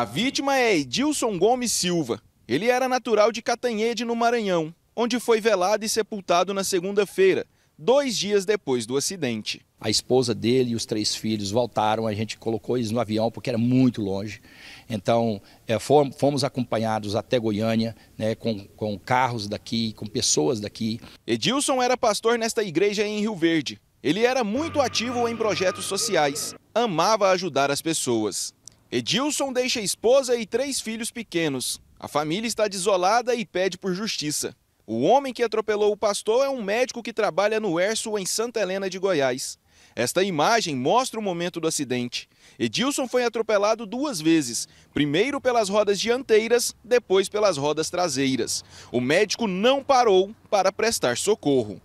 A vítima é Edilson Gomes Silva. Ele era natural de Catanhede, no Maranhão, onde foi velado e sepultado na segunda-feira, dois dias depois do acidente. A esposa dele e os três filhos voltaram, a gente colocou eles no avião porque era muito longe. Então, é, fomos acompanhados até Goiânia, né, com, com carros daqui, com pessoas daqui. Edilson era pastor nesta igreja em Rio Verde. Ele era muito ativo em projetos sociais, amava ajudar as pessoas. Edilson deixa esposa e três filhos pequenos. A família está desolada e pede por justiça. O homem que atropelou o pastor é um médico que trabalha no Erso, em Santa Helena de Goiás. Esta imagem mostra o momento do acidente. Edilson foi atropelado duas vezes, primeiro pelas rodas dianteiras, depois pelas rodas traseiras. O médico não parou para prestar socorro.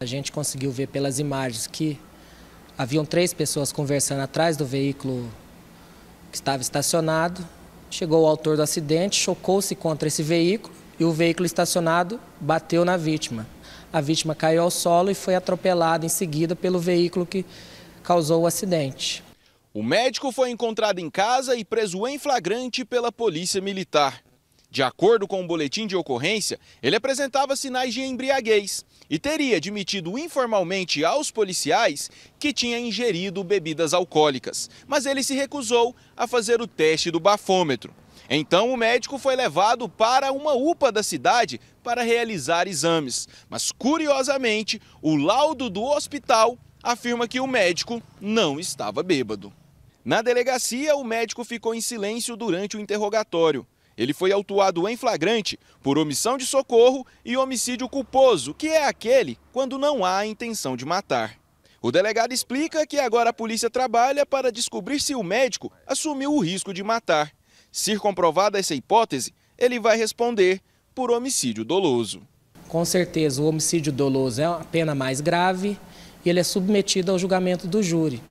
A gente conseguiu ver pelas imagens que haviam três pessoas conversando atrás do veículo que estava estacionado. Chegou o autor do acidente, chocou-se contra esse veículo e o veículo estacionado bateu na vítima. A vítima caiu ao solo e foi atropelada em seguida pelo veículo que causou o acidente. O médico foi encontrado em casa e preso em flagrante pela polícia militar. De acordo com o um boletim de ocorrência, ele apresentava sinais de embriaguez e teria admitido informalmente aos policiais que tinha ingerido bebidas alcoólicas, mas ele se recusou a fazer o teste do bafômetro. Então, o médico foi levado para uma UPA da cidade para realizar exames. Mas, curiosamente, o laudo do hospital afirma que o médico não estava bêbado. Na delegacia, o médico ficou em silêncio durante o interrogatório. Ele foi autuado em flagrante por omissão de socorro e homicídio culposo, que é aquele quando não há intenção de matar. O delegado explica que agora a polícia trabalha para descobrir se o médico assumiu o risco de matar. Se comprovada essa hipótese, ele vai responder por homicídio doloso. Com certeza, o homicídio doloso é uma pena mais grave e ele é submetido ao julgamento do júri.